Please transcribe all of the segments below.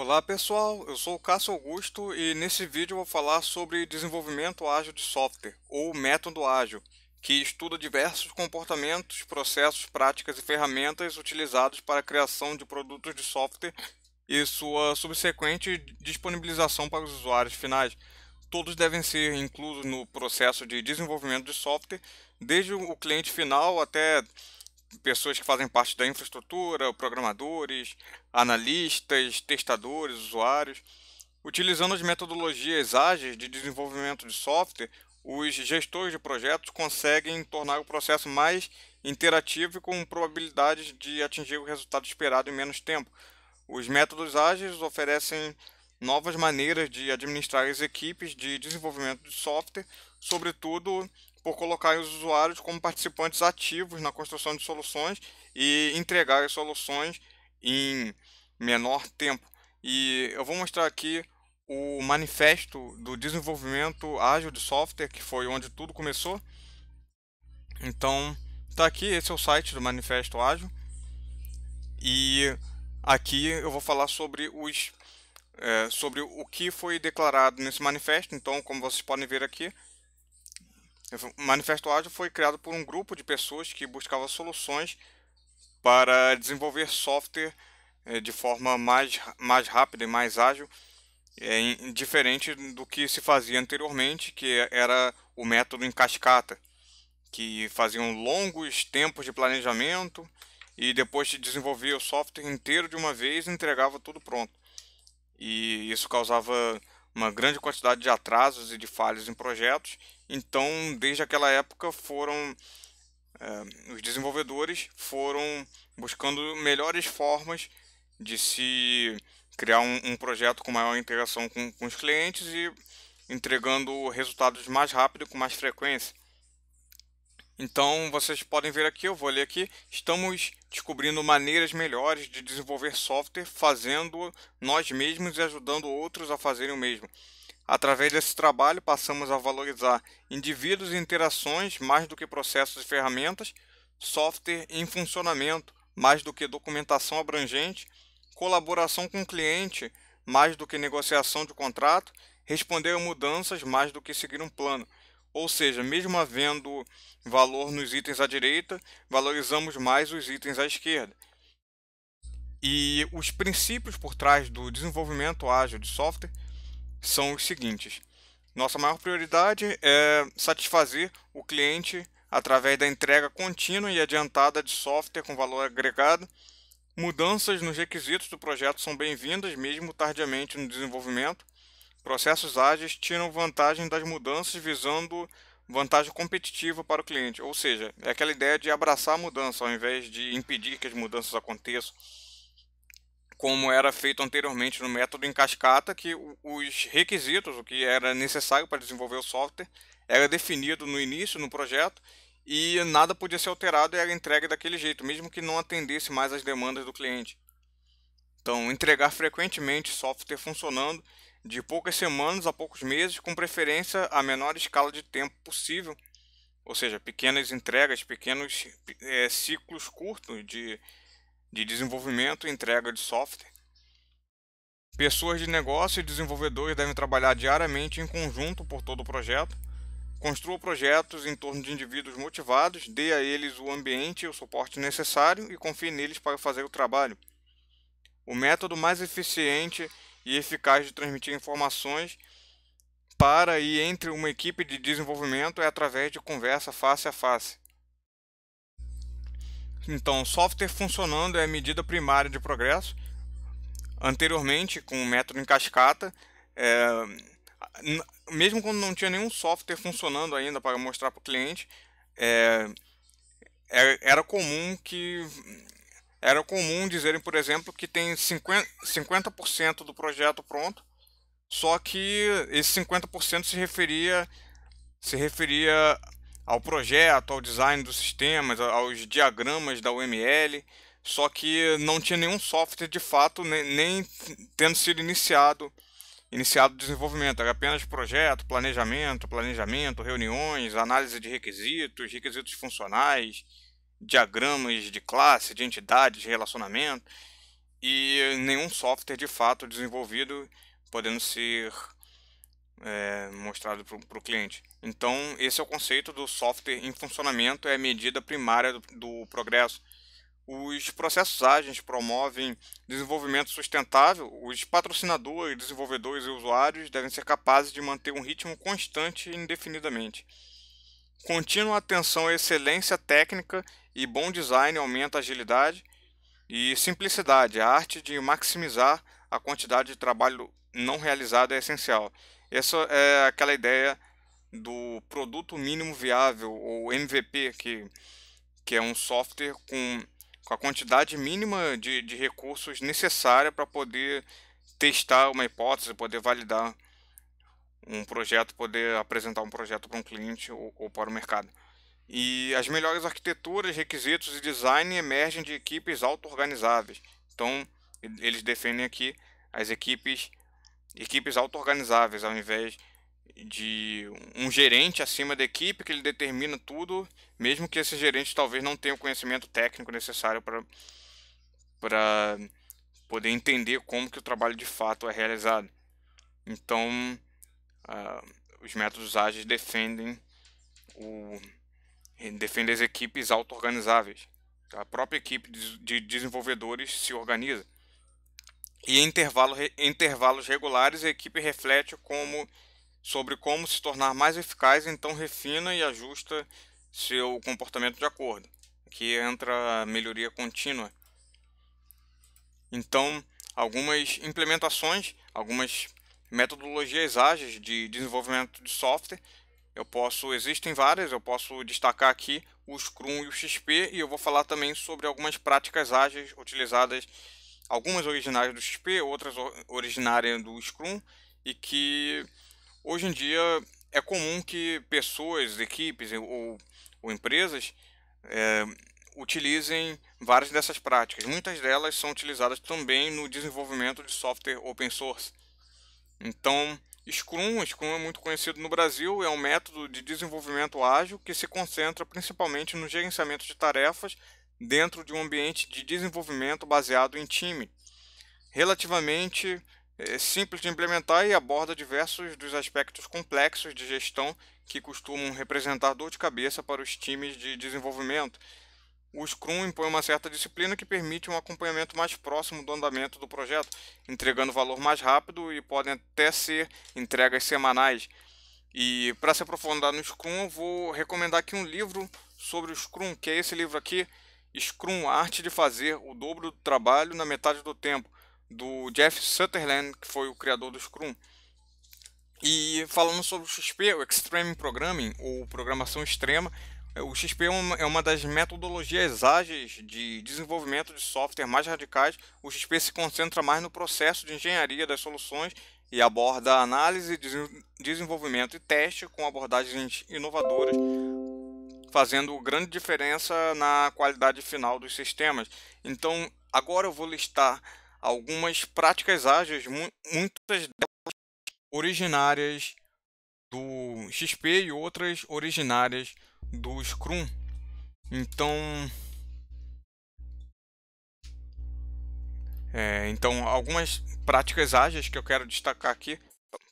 Olá pessoal, eu sou o Cássio Augusto e nesse vídeo vou falar sobre desenvolvimento ágil de software, ou método ágil, que estuda diversos comportamentos, processos, práticas e ferramentas utilizados para a criação de produtos de software e sua subsequente disponibilização para os usuários finais. Todos devem ser inclusos no processo de desenvolvimento de software, desde o cliente final até pessoas que fazem parte da infraestrutura, programadores, analistas, testadores, usuários. Utilizando as metodologias ágeis de desenvolvimento de software, os gestores de projetos conseguem tornar o processo mais interativo e com probabilidades de atingir o resultado esperado em menos tempo. Os métodos ágeis oferecem novas maneiras de administrar as equipes de desenvolvimento de software, sobretudo por colocar os usuários como participantes ativos na construção de soluções e entregar as soluções em menor tempo. E eu vou mostrar aqui o manifesto do desenvolvimento ágil de software, que foi onde tudo começou. Então, está aqui, esse é o site do manifesto ágil. E aqui eu vou falar sobre os é, sobre o que foi declarado nesse manifesto. Então, como vocês podem ver aqui, o Manifesto Ágil foi criado por um grupo de pessoas que buscava soluções para desenvolver software eh, de forma mais, mais rápida e mais ágil, eh, diferente do que se fazia anteriormente, que era o método em cascata, que faziam longos tempos de planejamento e depois de desenvolver o software inteiro de uma vez entregava tudo pronto. E isso causava uma grande quantidade de atrasos e de falhas em projetos então, desde aquela época foram é, os desenvolvedores foram buscando melhores formas de se criar um, um projeto com maior integração com, com os clientes e entregando resultados mais rápido e com mais frequência. Então, vocês podem ver aqui, eu vou ler aqui, estamos descobrindo maneiras melhores de desenvolver software fazendo nós mesmos e ajudando outros a fazerem o mesmo. Através desse trabalho, passamos a valorizar indivíduos e interações mais do que processos e ferramentas, software em funcionamento mais do que documentação abrangente, colaboração com o cliente mais do que negociação de contrato, responder a mudanças mais do que seguir um plano. Ou seja, mesmo havendo valor nos itens à direita, valorizamos mais os itens à esquerda. E os princípios por trás do desenvolvimento ágil de software são os seguintes. Nossa maior prioridade é satisfazer o cliente através da entrega contínua e adiantada de software com valor agregado. Mudanças nos requisitos do projeto são bem-vindas, mesmo tardiamente no desenvolvimento. Processos ágeis tiram vantagem das mudanças visando vantagem competitiva para o cliente, ou seja, é aquela ideia de abraçar a mudança ao invés de impedir que as mudanças aconteçam como era feito anteriormente no método em cascata, que os requisitos, o que era necessário para desenvolver o software, era definido no início, no projeto, e nada podia ser alterado e era entregue daquele jeito, mesmo que não atendesse mais às demandas do cliente. Então, entregar frequentemente software funcionando de poucas semanas a poucos meses, com preferência a menor escala de tempo possível, ou seja, pequenas entregas, pequenos é, ciclos curtos de de desenvolvimento e entrega de software. Pessoas de negócio e desenvolvedores devem trabalhar diariamente em conjunto por todo o projeto. Construa projetos em torno de indivíduos motivados, dê a eles o ambiente e o suporte necessário e confie neles para fazer o trabalho. O método mais eficiente e eficaz de transmitir informações para e entre uma equipe de desenvolvimento é através de conversa face a face. Então, software funcionando é a medida primária de progresso. Anteriormente, com o método em cascata, é, mesmo quando não tinha nenhum software funcionando ainda para mostrar para o cliente, é, é era comum que era comum dizerem, por exemplo, que tem 50%, 50 do projeto pronto, só que esse 50% se referia se referia ao projeto, ao design dos sistemas, aos diagramas da UML, só que não tinha nenhum software de fato nem, nem tendo sido iniciado iniciado o desenvolvimento, era apenas projeto, planejamento, planejamento, reuniões, análise de requisitos, requisitos funcionais, diagramas de classe, de entidades, de relacionamento e nenhum software de fato desenvolvido podendo ser é, mostrado para o cliente. Então, esse é o conceito do software em funcionamento, é a medida primária do, do progresso. Os processos ágeis promovem desenvolvimento sustentável. Os patrocinadores, desenvolvedores e usuários devem ser capazes de manter um ritmo constante indefinidamente. Contínua atenção à excelência técnica e bom design aumenta a agilidade e simplicidade. A arte de maximizar a quantidade de trabalho não realizado é essencial. Essa é aquela ideia do produto mínimo viável, ou MVP, que, que é um software com, com a quantidade mínima de, de recursos necessária para poder testar uma hipótese, poder validar um projeto, poder apresentar um projeto para um cliente ou, ou para o mercado. E as melhores arquiteturas, requisitos e design emergem de equipes auto-organizáveis. Então, eles defendem aqui as equipes equipes auto-organizáveis, ao invés de um gerente acima da equipe que ele determina tudo, mesmo que esse gerente talvez não tenha o conhecimento técnico necessário para poder entender como que o trabalho de fato é realizado. Então, uh, os métodos ágeis defendem o defendem as equipes auto-organizáveis. A própria equipe de desenvolvedores se organiza e intervalo, intervalos regulares, a equipe reflete como, sobre como se tornar mais eficaz, então refina e ajusta seu comportamento de acordo. Aqui entra a melhoria contínua. Então, algumas implementações, algumas metodologias ágeis de desenvolvimento de software. Eu posso, existem várias, eu posso destacar aqui o Scrum e o XP e eu vou falar também sobre algumas práticas ágeis utilizadas algumas originárias do XP, outras originárias do Scrum, e que hoje em dia é comum que pessoas, equipes ou, ou empresas é, utilizem várias dessas práticas. Muitas delas são utilizadas também no desenvolvimento de software open source. Então, Scrum, Scrum é muito conhecido no Brasil, é um método de desenvolvimento ágil que se concentra principalmente no gerenciamento de tarefas dentro de um ambiente de desenvolvimento baseado em time, relativamente eh, simples de implementar e aborda diversos dos aspectos complexos de gestão que costumam representar dor de cabeça para os times de desenvolvimento. O Scrum impõe uma certa disciplina que permite um acompanhamento mais próximo do andamento do projeto, entregando valor mais rápido e podem até ser entregas semanais. E para se aprofundar no Scrum, eu vou recomendar aqui um livro sobre o Scrum, que é esse livro aqui, Scrum, a arte de fazer o dobro do trabalho na metade do tempo, do Jeff Sutherland, que foi o criador do Scrum. E falando sobre o XP, o Extreme Programming, ou Programação Extrema, é, o XP é, é uma, das metodologias ágeis de desenvolvimento de software mais radicais. O XP se concentra mais no processo de engenharia das soluções e aborda análise, desenvolvimento e teste com abordagens inovadoras fazendo grande diferença na qualidade final dos sistemas. Então, agora eu vou listar algumas práticas ágeis, mu muitas delas originárias do XP e outras originárias do Scrum. Então, é, então algumas práticas ágeis que eu quero destacar aqui.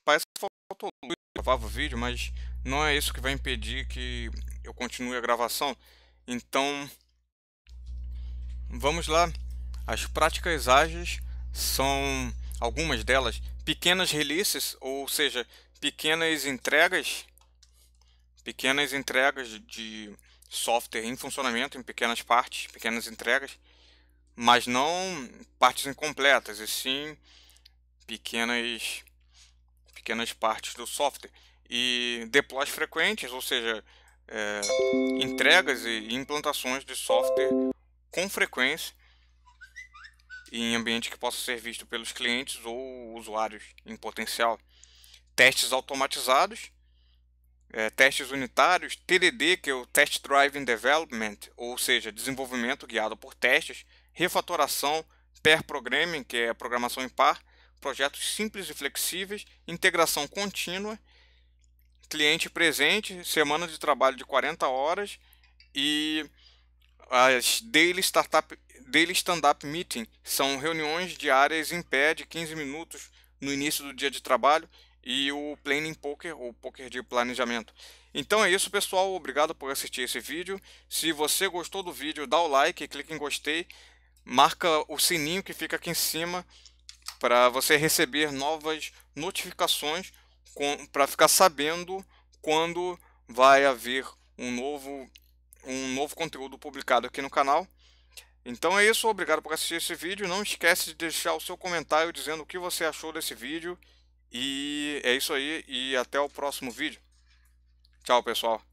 Parece que faltou luz gravar o vídeo, mas não é isso que vai impedir que eu continue a gravação. Então, vamos lá. As práticas ágeis são algumas delas pequenas releases, ou seja, pequenas entregas, pequenas entregas de software em funcionamento em pequenas partes, pequenas entregas, mas não partes incompletas, e sim pequenas pequenas partes do software e deploys frequentes, ou seja, é, entregas e implantações de software com frequência em ambiente que possa ser visto pelos clientes ou usuários em potencial. Testes automatizados, é, testes unitários, TDD, que é o Test Driving Development, ou seja, desenvolvimento guiado por testes, refatoração, pair programming, que é a programação em par, projetos simples e flexíveis, integração contínua cliente presente, semana de trabalho de 40 horas e as daily startup daily stand-up meeting são reuniões diárias em pé de 15 minutos no início do dia de trabalho e o planning poker ou poker de planejamento. Então é isso, pessoal. Obrigado por assistir esse vídeo. Se você gostou do vídeo, dá o like, clique em gostei, marca o sininho que fica aqui em cima para você receber novas notificações para ficar sabendo quando vai haver um novo um novo conteúdo publicado aqui no canal. Então é isso, obrigado por assistir esse vídeo. Não esquece de deixar o seu comentário dizendo o que você achou desse vídeo. E é isso aí e até o próximo vídeo. Tchau, pessoal.